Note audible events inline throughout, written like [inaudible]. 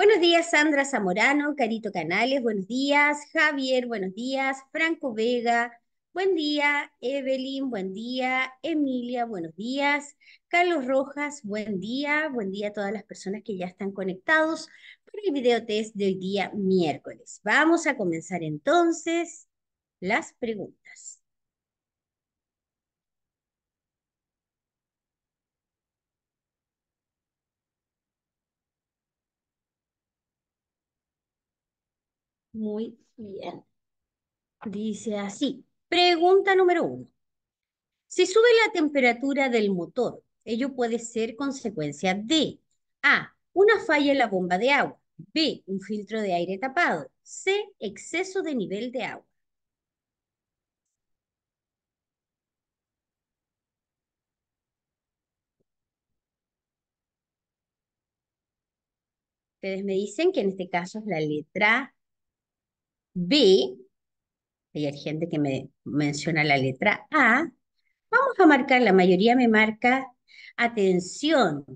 Buenos días, Sandra Zamorano, Carito Canales, buenos días, Javier, buenos días, Franco Vega, buen día, Evelyn, buen día, Emilia, buenos días, Carlos Rojas, buen día, buen día a todas las personas que ya están conectados para el video test de hoy día miércoles. Vamos a comenzar entonces las preguntas. Muy bien. Dice así. Pregunta número uno. Si sube la temperatura del motor, ello puede ser consecuencia de A. Una falla en la bomba de agua. B. Un filtro de aire tapado. C. Exceso de nivel de agua. Ustedes me dicen que en este caso es la letra B, hay gente que me menciona la letra A, vamos a marcar, la mayoría me marca atención.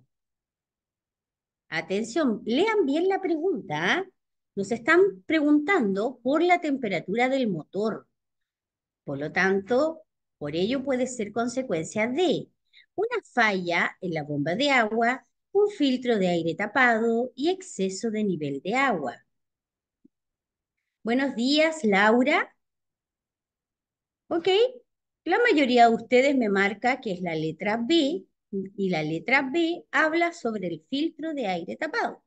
Atención, lean bien la pregunta. ¿ah? Nos están preguntando por la temperatura del motor. Por lo tanto, por ello puede ser consecuencia de una falla en la bomba de agua, un filtro de aire tapado y exceso de nivel de agua. Buenos días, Laura. Ok, la mayoría de ustedes me marca que es la letra B y la letra B habla sobre el filtro de aire tapado.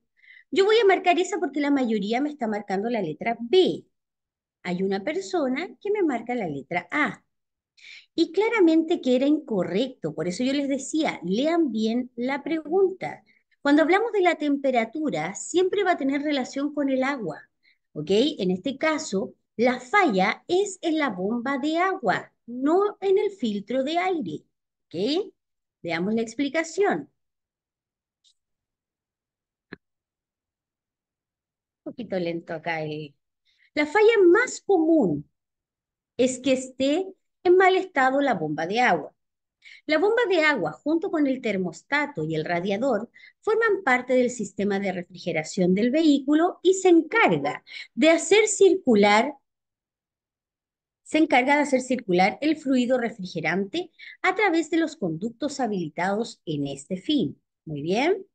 Yo voy a marcar esa porque la mayoría me está marcando la letra B. Hay una persona que me marca la letra A. Y claramente que era incorrecto, por eso yo les decía, lean bien la pregunta. Cuando hablamos de la temperatura, siempre va a tener relación con el agua. En este caso, la falla es en la bomba de agua, no en el filtro de aire, Veamos la explicación. Un poquito lento acá. La falla más común es que esté en mal estado la bomba de agua. La bomba de agua junto con el termostato y el radiador forman parte del sistema de refrigeración del vehículo y se encarga de hacer circular se encarga de hacer circular el fluido refrigerante a través de los conductos habilitados en este fin. Muy bien.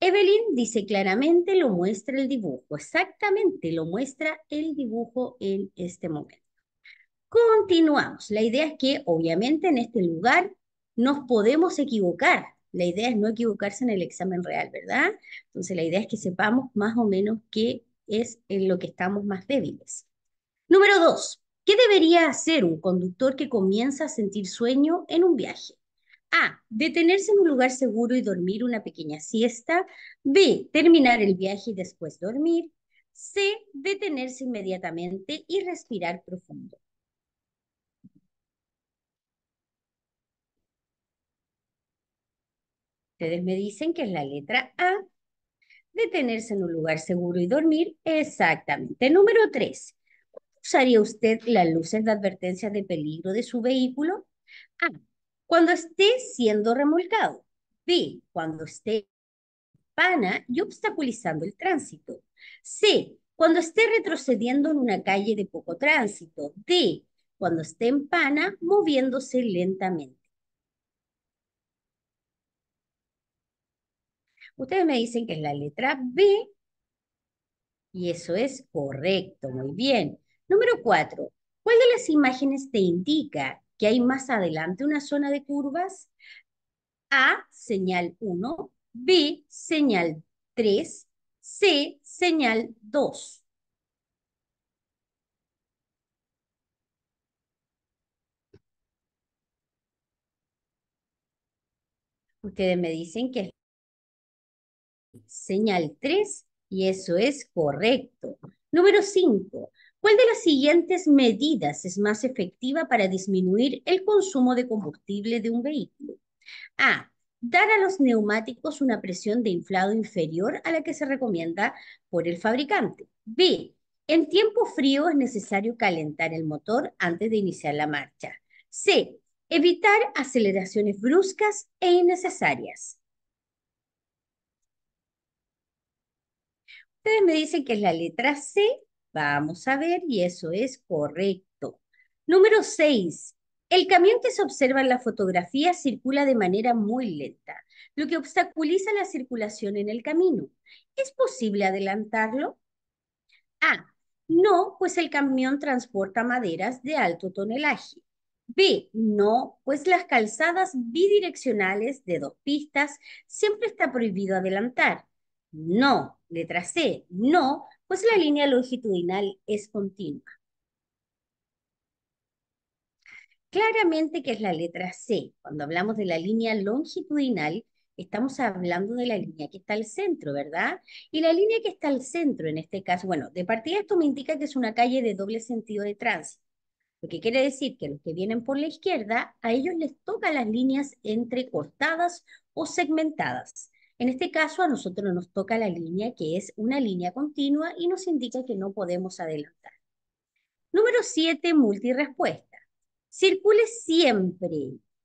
Evelyn dice claramente, lo muestra el dibujo. Exactamente, lo muestra el dibujo en este momento. Continuamos. La idea es que obviamente en este lugar nos podemos equivocar. La idea es no equivocarse en el examen real, ¿verdad? Entonces la idea es que sepamos más o menos qué es en lo que estamos más débiles. Número dos, ¿qué debería hacer un conductor que comienza a sentir sueño en un viaje? A. Detenerse en un lugar seguro y dormir una pequeña siesta. B. Terminar el viaje y después dormir. C. Detenerse inmediatamente y respirar profundo. Ustedes me dicen que es la letra A. Detenerse en un lugar seguro y dormir. Exactamente. Número 3. ¿Usaría usted las luces de advertencia de peligro de su vehículo? A. Cuando esté siendo remolcado. B. Cuando esté pana y obstaculizando el tránsito. C. Cuando esté retrocediendo en una calle de poco tránsito. D. Cuando esté en pana moviéndose lentamente. Ustedes me dicen que es la letra B y eso es correcto, muy bien. Número cuatro, ¿cuál de las imágenes te indica que hay más adelante una zona de curvas? A, señal 1, B, señal 3, C, señal 2. Ustedes me dicen que es Señal 3 y eso es correcto. Número 5. ¿Cuál de las siguientes medidas es más efectiva para disminuir el consumo de combustible de un vehículo? A. Dar a los neumáticos una presión de inflado inferior a la que se recomienda por el fabricante. B. En tiempo frío es necesario calentar el motor antes de iniciar la marcha. C. Evitar aceleraciones bruscas e innecesarias. Ustedes me dicen que es la letra C. Vamos a ver, y eso es correcto. Número 6. El camión que se observa en la fotografía circula de manera muy lenta, lo que obstaculiza la circulación en el camino. ¿Es posible adelantarlo? A. No, pues el camión transporta maderas de alto tonelaje. B. No, pues las calzadas bidireccionales de dos pistas siempre está prohibido adelantar. No, Letra C, no, pues la línea longitudinal es continua. Claramente que es la letra C. Cuando hablamos de la línea longitudinal, estamos hablando de la línea que está al centro, ¿verdad? Y la línea que está al centro en este caso, bueno, de partida esto me indica que es una calle de doble sentido de tránsito. Lo que quiere decir que los que vienen por la izquierda, a ellos les toca las líneas entrecortadas o segmentadas. En este caso a nosotros nos toca la línea que es una línea continua y nos indica que no podemos adelantar. Número 7, multirespuesta. Circule siempre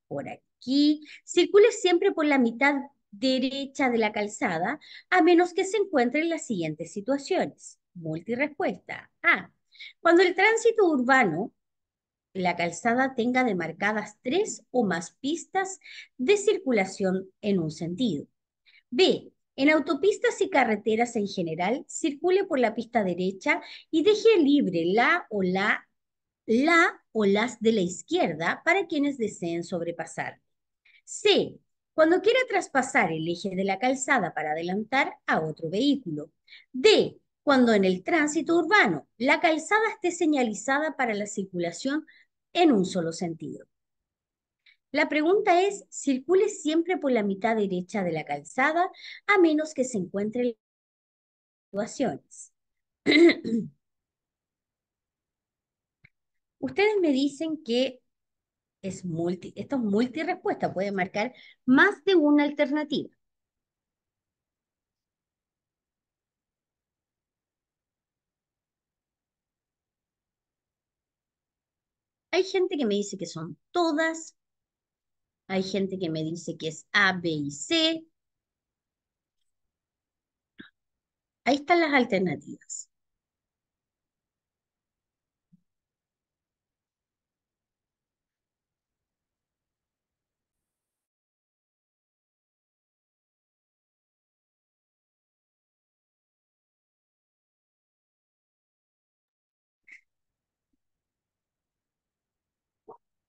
por aquí, circule siempre por la mitad derecha de la calzada, a menos que se encuentre en las siguientes situaciones. Multirespuesta. A. Cuando el tránsito urbano, la calzada tenga demarcadas tres o más pistas de circulación en un sentido. B. En autopistas y carreteras en general, circule por la pista derecha y deje libre la o la o las de la izquierda para quienes deseen sobrepasar. C. Cuando quiera traspasar el eje de la calzada para adelantar a otro vehículo. D. Cuando en el tránsito urbano la calzada esté señalizada para la circulación en un solo sentido. La pregunta es, circule siempre por la mitad derecha de la calzada, a menos que se encuentren situaciones. [clears throat] Ustedes me dicen que es multi, esto es multirespuesta, puede marcar más de una alternativa. Hay gente que me dice que son todas, hay gente que me dice que es A, B y C. Ahí están las alternativas.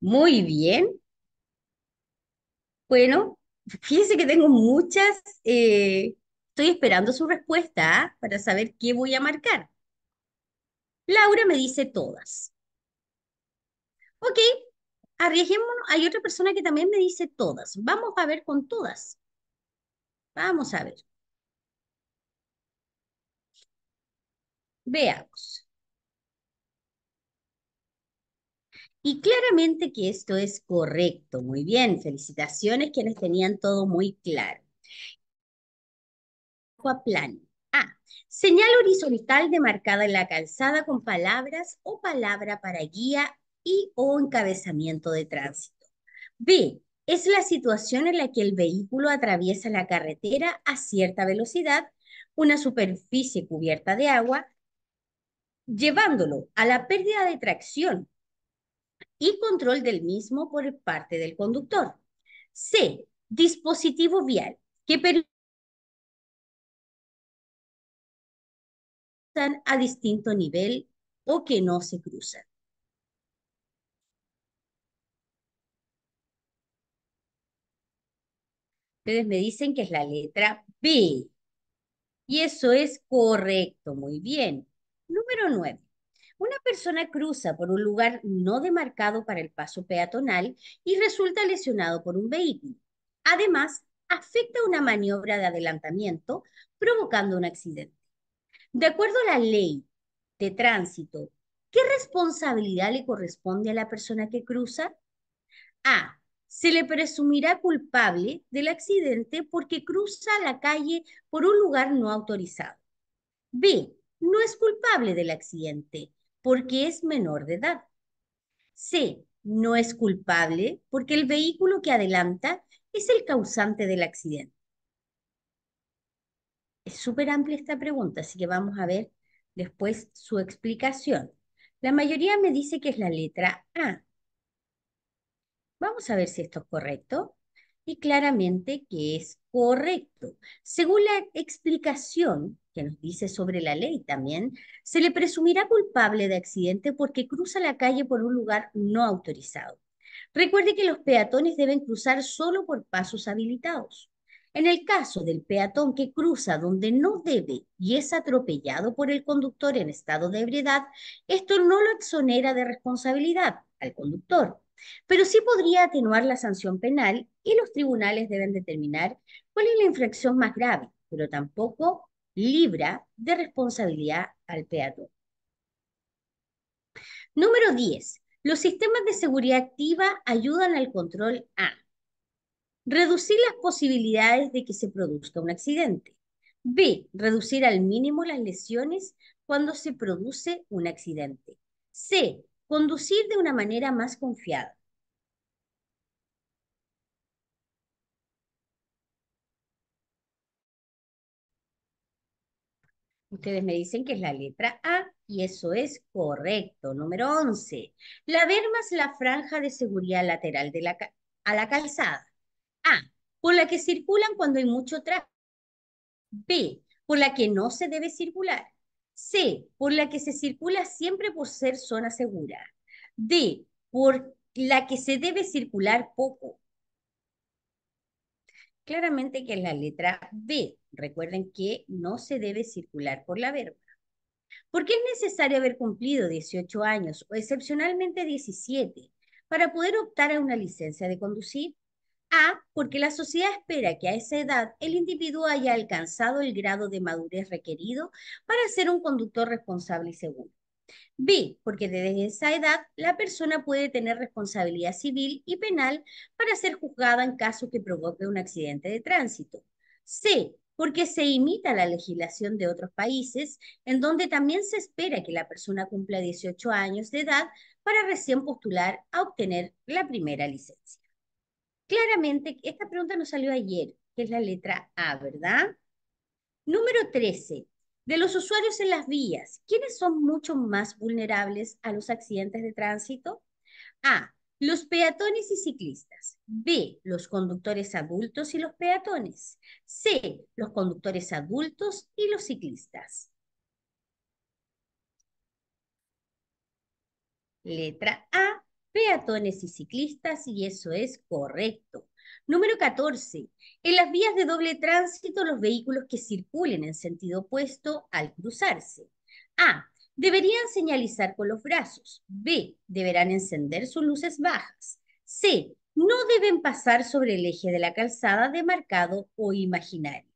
Muy bien. Bueno, fíjense que tengo muchas, eh, estoy esperando su respuesta para saber qué voy a marcar. Laura me dice todas. Ok, arriesguémonos. Hay otra persona que también me dice todas. Vamos a ver con todas. Vamos a ver. Veamos. Y claramente que esto es correcto. Muy bien, felicitaciones quienes tenían todo muy claro. plan. A. Señal horizontal demarcada en la calzada con palabras o palabra para guía y o encabezamiento de tránsito. B. Es la situación en la que el vehículo atraviesa la carretera a cierta velocidad, una superficie cubierta de agua, llevándolo a la pérdida de tracción y control del mismo por parte del conductor. C. Dispositivo vial que permite a distinto nivel o que no se cruzan. Ustedes me dicen que es la letra B. Y eso es correcto, muy bien. Número 9. Una persona cruza por un lugar no demarcado para el paso peatonal y resulta lesionado por un vehículo. Además, afecta una maniobra de adelantamiento provocando un accidente. De acuerdo a la ley de tránsito, ¿qué responsabilidad le corresponde a la persona que cruza? A. Se le presumirá culpable del accidente porque cruza la calle por un lugar no autorizado. B. No es culpable del accidente porque es menor de edad. C. No es culpable porque el vehículo que adelanta es el causante del accidente. Es súper amplia esta pregunta, así que vamos a ver después su explicación. La mayoría me dice que es la letra A. Vamos a ver si esto es correcto. Y claramente que es correcto. Según la explicación, que nos dice sobre la ley también, se le presumirá culpable de accidente porque cruza la calle por un lugar no autorizado. Recuerde que los peatones deben cruzar solo por pasos habilitados. En el caso del peatón que cruza donde no debe y es atropellado por el conductor en estado de ebriedad, esto no lo exonera de responsabilidad al conductor, pero sí podría atenuar la sanción penal y los tribunales deben determinar cuál es la infracción más grave, pero tampoco libra de responsabilidad al peatón. Número 10. Los sistemas de seguridad activa ayudan al control A. Reducir las posibilidades de que se produzca un accidente. B. Reducir al mínimo las lesiones cuando se produce un accidente. C. Conducir de una manera más confiada. Ustedes me dicen que es la letra A y eso es correcto. Número 11. La verma es la franja de seguridad lateral de la a la calzada. A. Por la que circulan cuando hay mucho tráfico. B. Por la que no se debe circular. C. Por la que se circula siempre por ser zona segura. D. Por la que se debe circular poco claramente que es la letra B. Recuerden que no se debe circular por la verba. ¿Por qué es necesario haber cumplido 18 años o excepcionalmente 17 para poder optar a una licencia de conducir? A, porque la sociedad espera que a esa edad el individuo haya alcanzado el grado de madurez requerido para ser un conductor responsable y seguro. B, porque desde esa edad la persona puede tener responsabilidad civil y penal para ser juzgada en caso que provoque un accidente de tránsito. C, porque se imita la legislación de otros países, en donde también se espera que la persona cumpla 18 años de edad para recién postular a obtener la primera licencia. Claramente, esta pregunta nos salió ayer, que es la letra A, ¿verdad? Número 13. De los usuarios en las vías, ¿quiénes son mucho más vulnerables a los accidentes de tránsito? A. Los peatones y ciclistas. B. Los conductores adultos y los peatones. C. Los conductores adultos y los ciclistas. Letra A. Peatones y ciclistas y eso es correcto. Número 14. En las vías de doble tránsito, los vehículos que circulen en sentido opuesto al cruzarse. A. Deberían señalizar con los brazos. B. Deberán encender sus luces bajas. C. No deben pasar sobre el eje de la calzada demarcado o imaginario.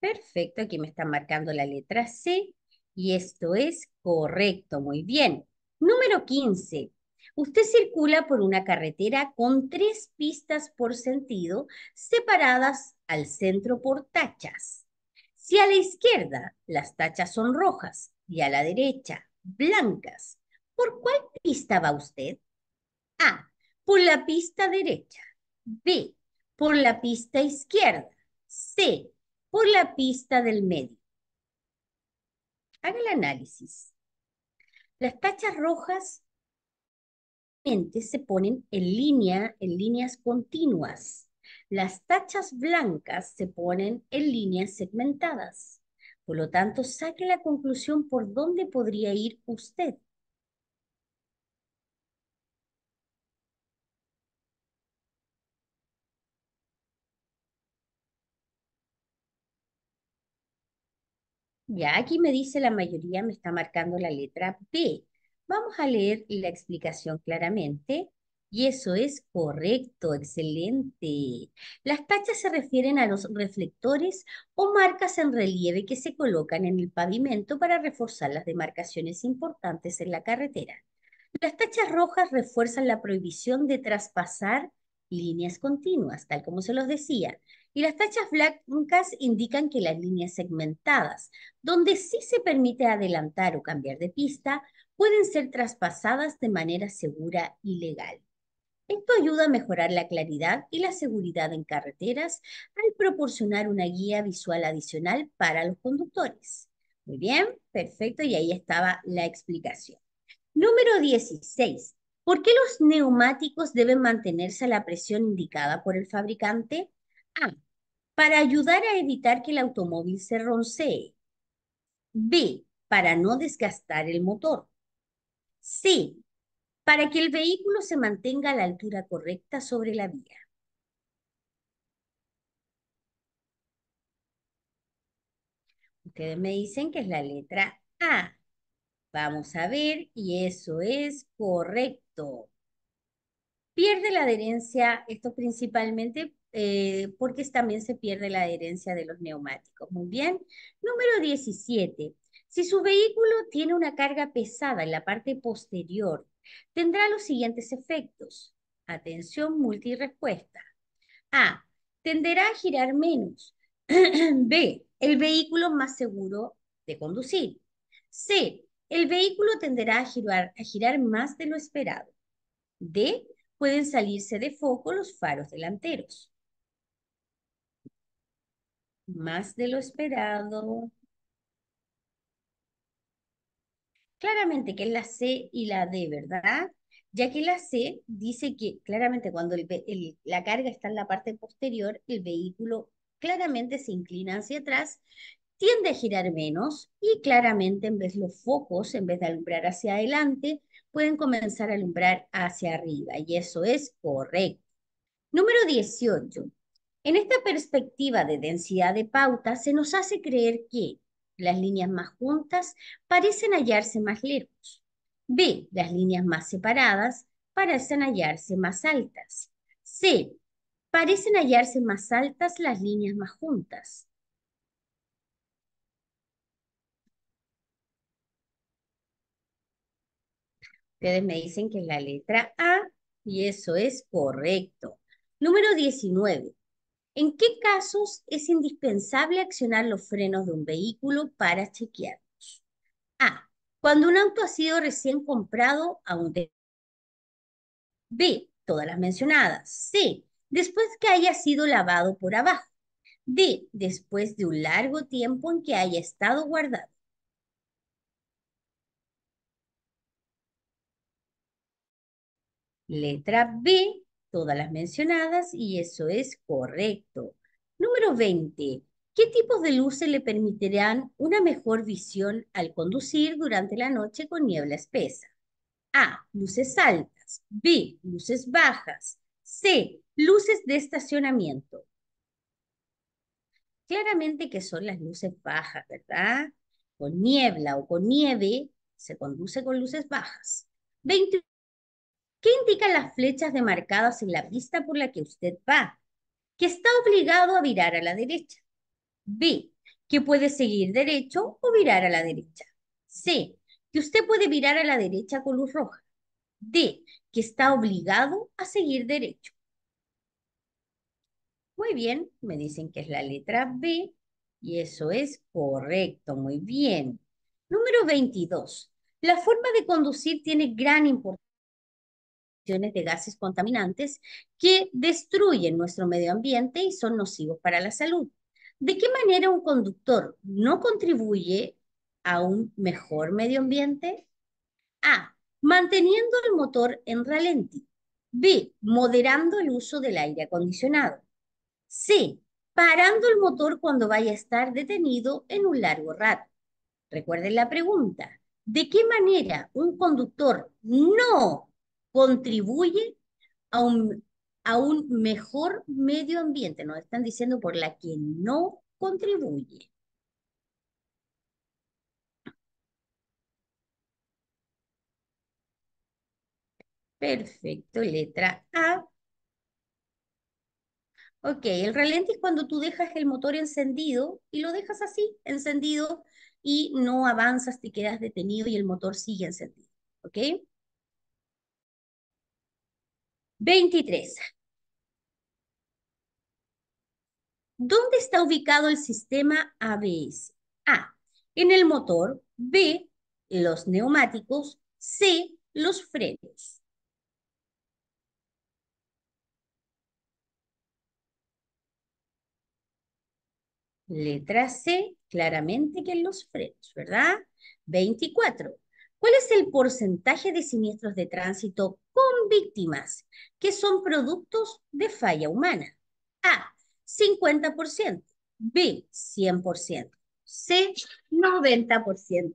Perfecto, aquí me están marcando la letra C y esto es correcto, muy bien. Número 15. Usted circula por una carretera con tres pistas por sentido separadas al centro por tachas. Si a la izquierda las tachas son rojas y a la derecha blancas, ¿por cuál pista va usted? A. Por la pista derecha. B. Por la pista izquierda. C. Por la pista del medio. Haga el análisis. Las tachas rojas se ponen en línea, en líneas continuas. Las tachas blancas se ponen en líneas segmentadas. Por lo tanto, saque la conclusión por dónde podría ir usted. Ya aquí me dice la mayoría me está marcando la letra B. Vamos a leer la explicación claramente. Y eso es correcto, excelente. Las tachas se refieren a los reflectores o marcas en relieve que se colocan en el pavimento para reforzar las demarcaciones importantes en la carretera. Las tachas rojas refuerzan la prohibición de traspasar líneas continuas, tal como se los decía y las tachas blancas indican que las líneas segmentadas, donde sí se permite adelantar o cambiar de pista, pueden ser traspasadas de manera segura y legal. Esto ayuda a mejorar la claridad y la seguridad en carreteras al proporcionar una guía visual adicional para los conductores. Muy bien, perfecto, y ahí estaba la explicación. Número 16. ¿Por qué los neumáticos deben mantenerse a la presión indicada por el fabricante? A para ayudar a evitar que el automóvil se roncee. B, para no desgastar el motor. C, para que el vehículo se mantenga a la altura correcta sobre la vía. Ustedes me dicen que es la letra A. Vamos a ver, y eso es correcto. Pierde la adherencia, esto principalmente eh, porque también se pierde la adherencia de los neumáticos. Muy bien. Número 17. Si su vehículo tiene una carga pesada en la parte posterior, tendrá los siguientes efectos. Atención, multirespuesta. A. Tenderá a girar menos. [clears throat] B. El vehículo más seguro de conducir. C. El vehículo tenderá a girar, a girar más de lo esperado. D. Pueden salirse de foco los faros delanteros más de lo esperado. Claramente que es la C y la D, ¿verdad? Ya que la C dice que claramente cuando la carga está en la parte posterior, el vehículo claramente se inclina hacia atrás, tiende a girar menos y claramente en vez los focos, en vez de alumbrar hacia adelante, pueden comenzar a alumbrar hacia arriba y eso es correcto. Número 18. En esta perspectiva de densidad de pauta, se nos hace creer que las líneas más juntas parecen hallarse más lejos. B. Las líneas más separadas parecen hallarse más altas. C. Parecen hallarse más altas las líneas más juntas. Ustedes me dicen que es la letra A y eso es correcto. Número 19. ¿En qué casos es indispensable accionar los frenos de un vehículo para chequearlos? A. Cuando un auto ha sido recién comprado a un B. Todas las mencionadas. C. Después que haya sido lavado por abajo. D. Después de un largo tiempo en que haya estado guardado. Letra B, todas las mencionadas y eso es correcto. Número 20. ¿Qué tipos de luces le permitirán una mejor visión al conducir durante la noche con niebla espesa? A. Luces altas. B. Luces bajas. C. Luces de estacionamiento. Claramente que son las luces bajas, ¿verdad? Con niebla o con nieve se conduce con luces bajas. 21. ¿Qué indican las flechas demarcadas en la pista por la que usted va? Que está obligado a virar a la derecha. B. Que puede seguir derecho o virar a la derecha. C. Que usted puede virar a la derecha con luz roja. D. Que está obligado a seguir derecho. Muy bien, me dicen que es la letra B y eso es correcto, muy bien. Número 22. La forma de conducir tiene gran importancia de gases contaminantes que destruyen nuestro medio ambiente y son nocivos para la salud. ¿De qué manera un conductor no contribuye a un mejor medio ambiente? A. Manteniendo el motor en ralentí. B. Moderando el uso del aire acondicionado. C. Parando el motor cuando vaya a estar detenido en un largo rato. Recuerden la pregunta. ¿De qué manera un conductor no contribuye a un, a un mejor medio ambiente. Nos están diciendo por la que no contribuye. Perfecto, letra A. Ok, el relente es cuando tú dejas el motor encendido y lo dejas así, encendido, y no avanzas, te quedas detenido y el motor sigue encendido. ¿Ok? 23. ¿Dónde está ubicado el sistema ABS? A. En el motor. B. Los neumáticos. C. Los frenos. Letra C, claramente que en los frenos, ¿verdad? 24. ¿Cuál es el porcentaje de siniestros de tránsito con víctimas que son productos de falla humana? A, 50%, B, 100%, C, 90%.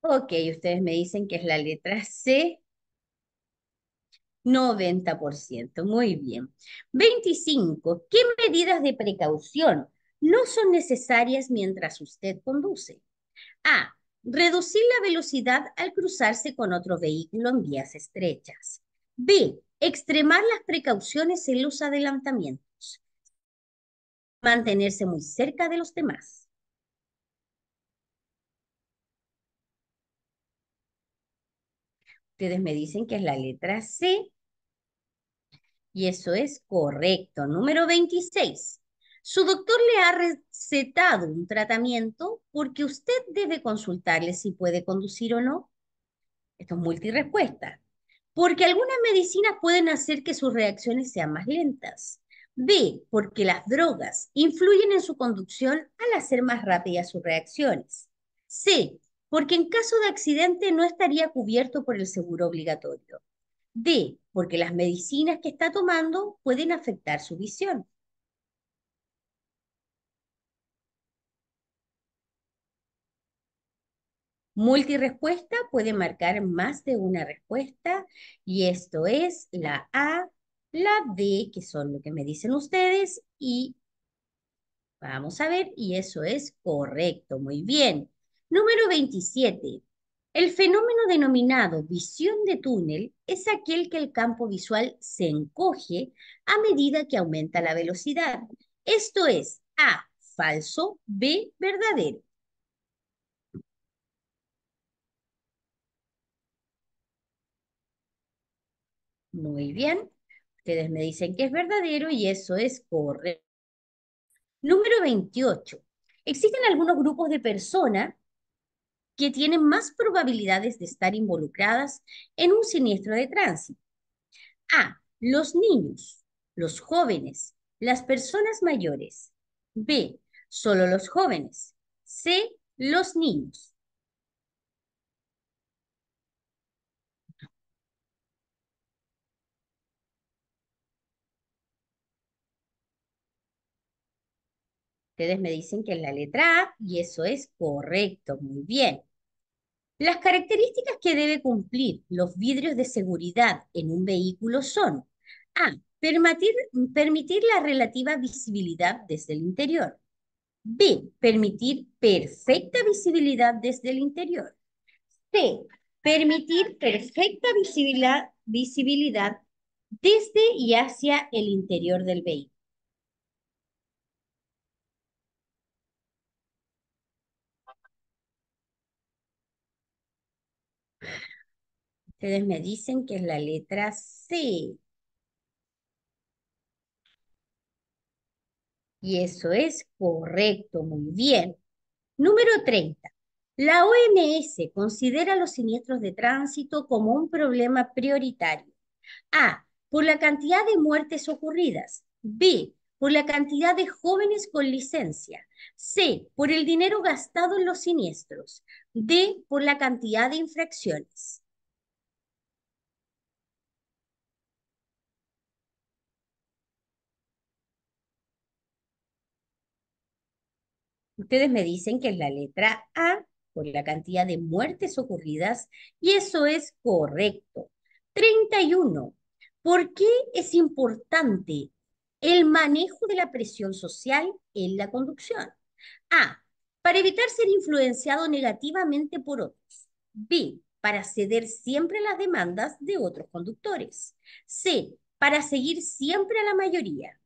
Ok, ustedes me dicen que es la letra C, 90%. Muy bien. 25. ¿Qué medidas de precaución no son necesarias mientras usted conduce? A. Reducir la velocidad al cruzarse con otro vehículo en vías estrechas. B. Extremar las precauciones en los adelantamientos. Mantenerse muy cerca de los demás. Ustedes me dicen que es la letra C. Y eso es correcto. Número 26. Su doctor le ha recetado un tratamiento porque usted debe consultarle si puede conducir o no. Esto es multirespuesta. Porque algunas medicinas pueden hacer que sus reacciones sean más lentas. B, porque las drogas influyen en su conducción al hacer más rápidas sus reacciones. C, porque en caso de accidente no estaría cubierto por el seguro obligatorio. D, porque las medicinas que está tomando pueden afectar su visión. Multirespuesta puede marcar más de una respuesta y esto es la A, la D, que son lo que me dicen ustedes, y vamos a ver, y eso es correcto, muy bien. Número 27. El fenómeno denominado visión de túnel es aquel que el campo visual se encoge a medida que aumenta la velocidad. Esto es A, falso, B, verdadero. Muy bien. Ustedes me dicen que es verdadero y eso es correcto. Número 28. Existen algunos grupos de personas que tienen más probabilidades de estar involucradas en un siniestro de tránsito. A. Los niños, los jóvenes, las personas mayores. B. Solo los jóvenes. C. Los niños. Ustedes me dicen que es la letra A y eso es correcto, muy bien. Las características que debe cumplir los vidrios de seguridad en un vehículo son A. Permitir, la relativa visibilidad desde el interior. B. Permitir perfecta visibilidad desde el interior. C. Permitir perfecta visibilidad desde y hacia el interior del vehículo. Ustedes me dicen que es la letra C. Y eso es correcto, muy bien. Número 30. La OMS considera los siniestros de tránsito como un problema prioritario. A. Por la cantidad de muertes ocurridas. B. Por la cantidad de jóvenes con licencia. C. Por el dinero gastado en los siniestros. D, por la cantidad de infracciones. Ustedes me dicen que es la letra A por la cantidad de muertes ocurridas y eso es correcto. 31. ¿Por qué es importante el manejo de la presión social en la conducción? A para evitar ser influenciado negativamente por otros. B, para ceder siempre a las demandas de otros conductores. C, para seguir siempre a la mayoría.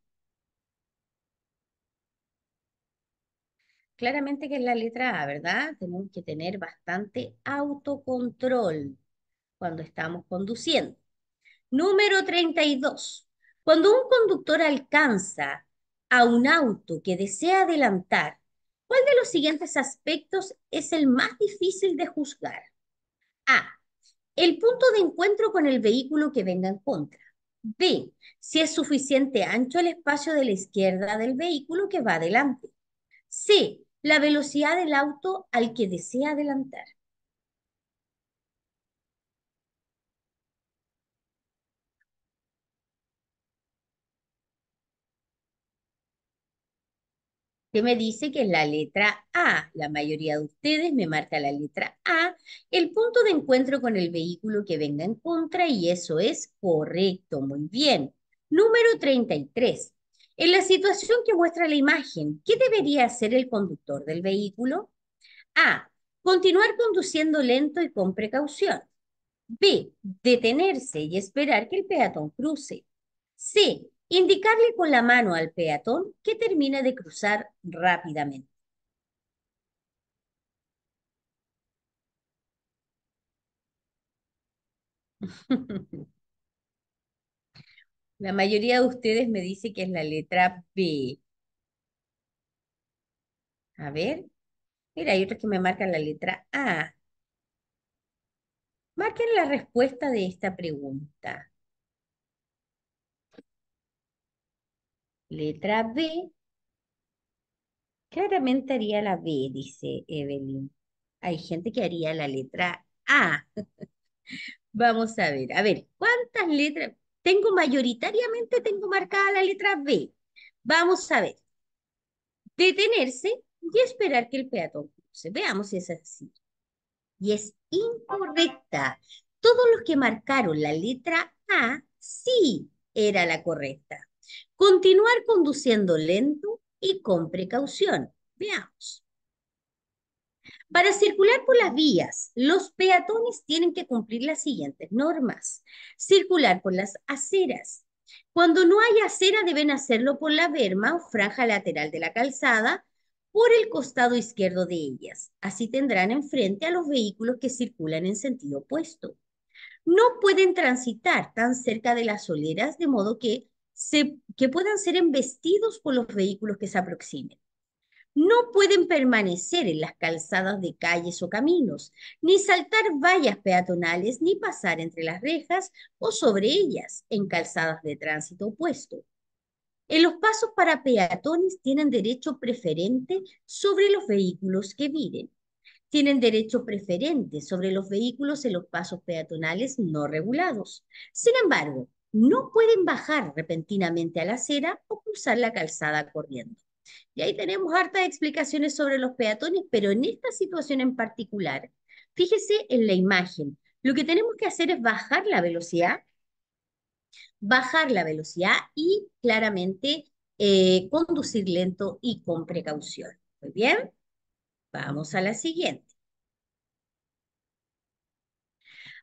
Claramente que es la letra A, ¿verdad? Tenemos que tener bastante autocontrol cuando estamos conduciendo. Número 32. Cuando un conductor alcanza a un auto que desea adelantar, ¿Cuál de los siguientes aspectos es el más difícil de juzgar? A. El punto de encuentro con el vehículo que venga en contra. B. Si es suficiente ancho el espacio de la izquierda del vehículo que va adelante. C. La velocidad del auto al que desea adelantar. que me dice que es la letra A. La mayoría de ustedes me marca la letra A, el punto de encuentro con el vehículo que venga en contra y eso es correcto, muy bien. Número 33. En la situación que muestra la imagen, ¿qué debería hacer el conductor del vehículo? A. Continuar conduciendo lento y con precaución. B. Detenerse y esperar que el peatón cruce. C indicarle con la mano al peatón que termina de cruzar rápidamente. [laughs] La mayoría de ustedes me dice que es la letra B. A ver. Mira, hay otros que me marcan la letra A. Marquen la respuesta de esta pregunta. letra B, claramente haría la B, dice Evelyn. Hay gente que haría la letra A. [laughs] Vamos a ver, a ver, ¿cuántas letras? Tengo mayoritariamente, tengo marcada la letra B. Vamos a ver. Detenerse y esperar que el peatón cruce. Veamos si es así. Y es incorrecta. Todos los que marcaron la letra A, sí era la correcta. Continuar conduciendo lento y con precaución. Veamos. Para circular por las vías, los peatones tienen que cumplir las siguientes normas. Circular por las aceras. Cuando no hay acera, deben hacerlo por la berma o franja lateral de la calzada, por el costado izquierdo de ellas. Así tendrán enfrente a los vehículos que circulan en sentido opuesto. No pueden transitar tan cerca de las soleras, de modo que que puedan ser embestidos por los vehículos que se aproximen. No pueden permanecer en las calzadas de calles o caminos, ni saltar vallas peatonales, ni pasar entre las rejas o sobre ellas en calzadas de tránsito opuesto. En los pasos para peatones tienen derecho preferente sobre los vehículos que viven. Tienen derecho preferente sobre los vehículos en los pasos peatonales no regulados. Sin embargo, no pueden bajar repentinamente a la acera o cruzar la calzada corriendo. Y ahí tenemos hartas explicaciones sobre los peatones, pero en esta situación en particular, fíjese en la imagen. Lo que tenemos que hacer es bajar la velocidad, bajar la velocidad y claramente eh, conducir lento y con precaución. Muy bien, vamos a la siguiente.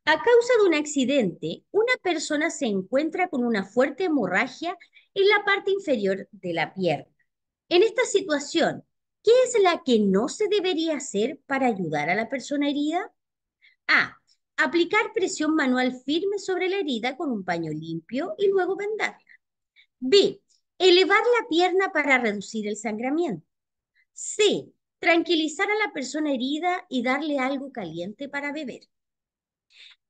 A causa de un accidente, una persona se encuentra con una fuerte hemorragia en la parte inferior de la pierna. En esta situación, ¿qué es la que no se debería hacer para ayudar a la persona herida? A. Aplicar presión manual firme sobre la herida con un paño limpio y luego vendarla. B. Elevar la pierna para reducir el sangramiento. C. Tranquilizar a la persona herida y darle algo caliente para beber.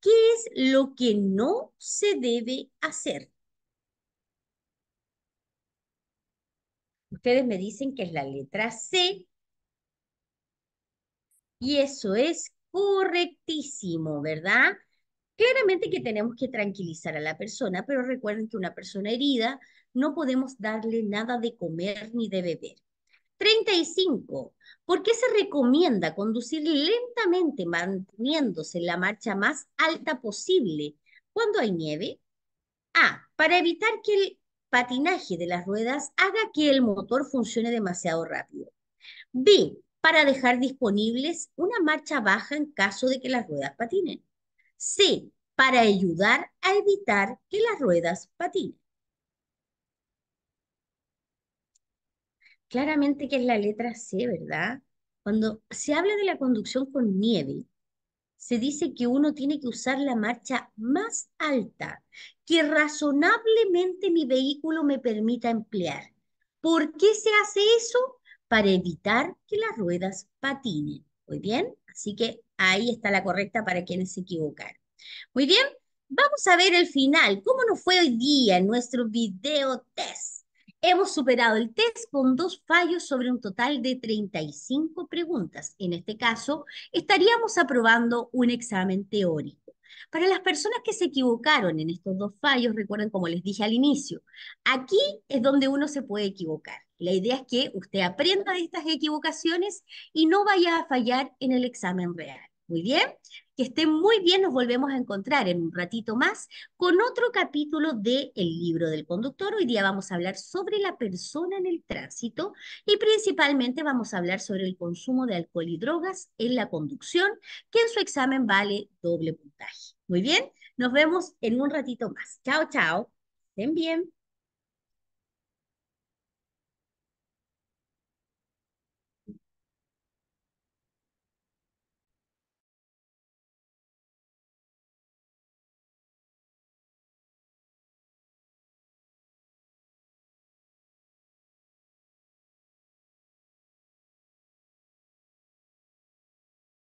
¿Qué es lo que no se debe hacer? Ustedes me dicen que es la letra C. Y eso es correctísimo, ¿verdad? Claramente que tenemos que tranquilizar a la persona, pero recuerden que una persona herida no podemos darle nada de comer ni de beber. 35. ¿Por qué se recomienda conducir lentamente manteniéndose la marcha más alta posible cuando hay nieve? A. Para evitar que el patinaje de las ruedas haga que el motor funcione demasiado rápido. B. Para dejar disponibles una marcha baja en caso de que las ruedas patinen. C. Para ayudar a evitar que las ruedas patinen. claramente que es la letra C, ¿verdad? Cuando se habla de la conducción con nieve, se dice que uno tiene que usar la marcha más alta que razonablemente mi vehículo me permita emplear. ¿Por qué se hace eso? Para evitar que las ruedas patinen. Muy bien, así que ahí está la correcta para quienes se equivocaron. Muy bien, vamos a ver el final. ¿Cómo nos fue hoy día en nuestro video test? Hemos superado el test con dos fallos sobre un total de 35 preguntas. En este caso, estaríamos aprobando un examen teórico. Para las personas que se equivocaron en estos dos fallos, recuerden como les dije al inicio, aquí es donde uno se puede equivocar. La idea es que usted aprenda de estas equivocaciones y no vaya a fallar en el examen real. Muy bien, que estén muy bien, nos volvemos a encontrar en un ratito más con otro capítulo de El libro del conductor. Hoy día vamos a hablar sobre la persona en el tránsito y principalmente vamos a hablar sobre el consumo de alcohol y drogas en la conducción, que en su examen vale doble puntaje. Muy bien, nos vemos en un ratito más. Chao, chao. Estén bien.